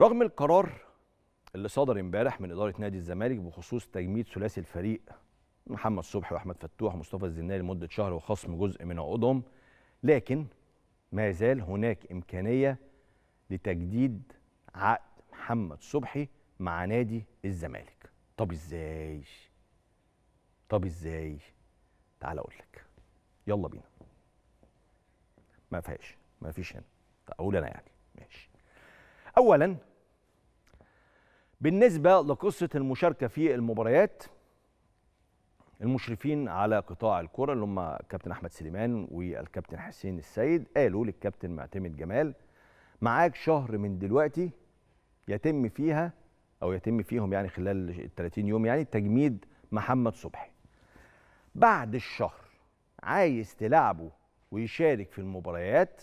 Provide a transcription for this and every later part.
رغم القرار اللي صدر امبارح من اداره نادي الزمالك بخصوص تجميد ثلاثي الفريق محمد صبحي واحمد فتوح ومصطفى الزناري لمده شهر وخصم جزء من عقودهم لكن ما زال هناك امكانيه لتجديد عقد محمد صبحي مع نادي الزمالك طب ازاي طب ازاي تعال اقول لك يلا بينا ما فيهاش ما فيش هنا اقول انا يعني ماشي اولا بالنسبه لقصه المشاركه في المباريات المشرفين على قطاع الكره اللي هم كابتن احمد سليمان والكابتن حسين السيد قالوا للكابتن معتمد جمال معاك شهر من دلوقتي يتم فيها او يتم فيهم يعني خلال ال 30 يوم يعني تجميد محمد صبحي بعد الشهر عايز تلعبه ويشارك في المباريات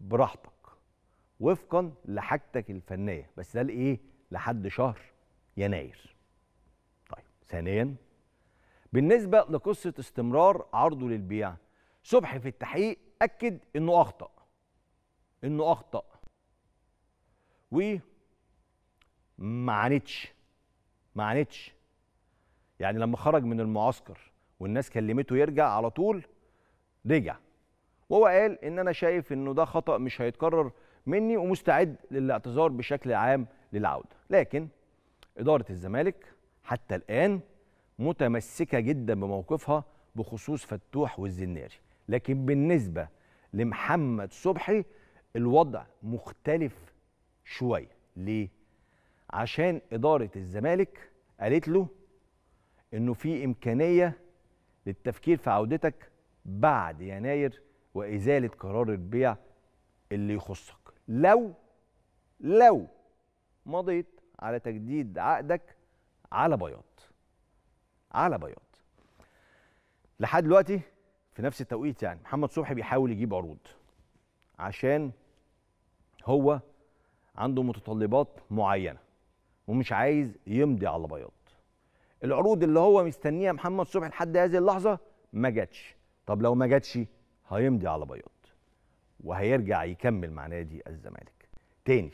براحتك وفقا لحاجتك الفنيه بس ده لايه لحد شهر يناير طيب ثانيا بالنسبه لقصه استمرار عرضه للبيع صبحي في التحقيق اكد انه اخطا انه اخطا و معانتش معانتش ما يعني لما خرج من المعسكر والناس كلمته يرجع على طول رجع وهو قال ان انا شايف انه ده خطا مش هيتكرر مني ومستعد للاعتذار بشكل عام للعوده لكن اداره الزمالك حتى الان متمسكه جدا بموقفها بخصوص فتوح والزناري لكن بالنسبه لمحمد صبحي الوضع مختلف شويه ليه عشان اداره الزمالك قالت له انه في امكانيه للتفكير في عودتك بعد يناير وازاله قرار البيع اللي يخصك لو لو مضيت على تجديد عقدك على بياض على بياض لحد دلوقتي في نفس التوقيت يعني محمد صبحي بيحاول يجيب عروض عشان هو عنده متطلبات معينه ومش عايز يمضي على بياض العروض اللي هو مستنيها محمد صبحي لحد هذه اللحظه ما جاتش طب لو ما جاتش هيمضي على بياض وهيرجع يكمل مع نادي الزمالك تاني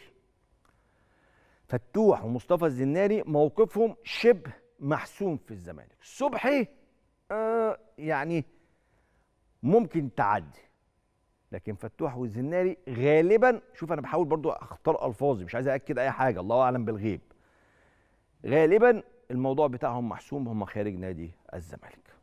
فتوح ومصطفى الزناري موقفهم شبه محسوم في الزمالك صبحي آه يعني ممكن تعدي لكن فتوح والزناري غالبا شوف انا بحاول برضو اختار الفاظي مش عايز اكد اي حاجه الله اعلم بالغيب غالبا الموضوع بتاعهم محسوم هم خارج نادي الزمالك